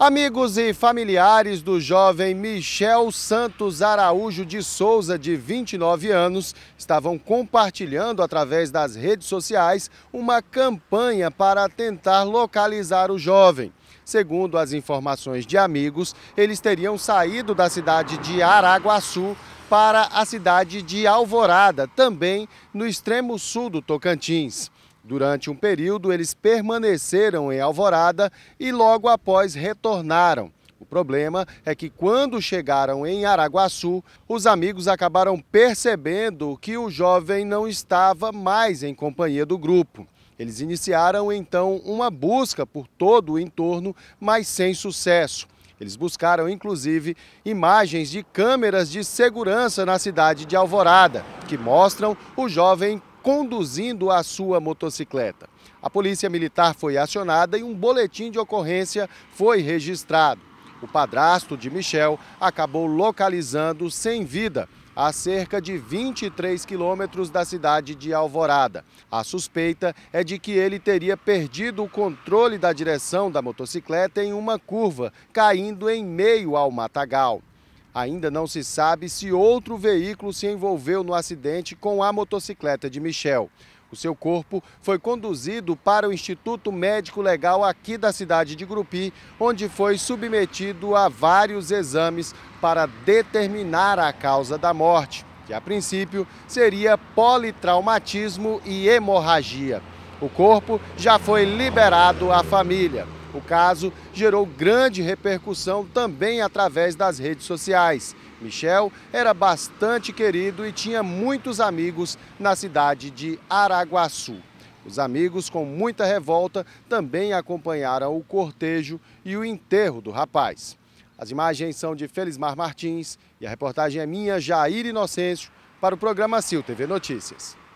Amigos e familiares do jovem Michel Santos Araújo de Souza, de 29 anos, estavam compartilhando através das redes sociais uma campanha para tentar localizar o jovem. Segundo as informações de amigos, eles teriam saído da cidade de Araguaçu para a cidade de Alvorada, também no extremo sul do Tocantins. Durante um período, eles permaneceram em Alvorada e logo após retornaram. O problema é que quando chegaram em Araguaçu, os amigos acabaram percebendo que o jovem não estava mais em companhia do grupo. Eles iniciaram então uma busca por todo o entorno, mas sem sucesso. Eles buscaram inclusive imagens de câmeras de segurança na cidade de Alvorada, que mostram o jovem conduzindo a sua motocicleta. A polícia militar foi acionada e um boletim de ocorrência foi registrado. O padrasto de Michel acabou localizando sem vida a cerca de 23 quilômetros da cidade de Alvorada. A suspeita é de que ele teria perdido o controle da direção da motocicleta em uma curva, caindo em meio ao matagal. Ainda não se sabe se outro veículo se envolveu no acidente com a motocicleta de Michel. O seu corpo foi conduzido para o Instituto Médico Legal aqui da cidade de Grupi, onde foi submetido a vários exames para determinar a causa da morte, que a princípio seria politraumatismo e hemorragia. O corpo já foi liberado à família. O caso gerou grande repercussão também através das redes sociais. Michel era bastante querido e tinha muitos amigos na cidade de Araguaçu. Os amigos, com muita revolta, também acompanharam o cortejo e o enterro do rapaz. As imagens são de Felismar Martins e a reportagem é minha, Jair Inocêncio, para o programa Sil TV Notícias.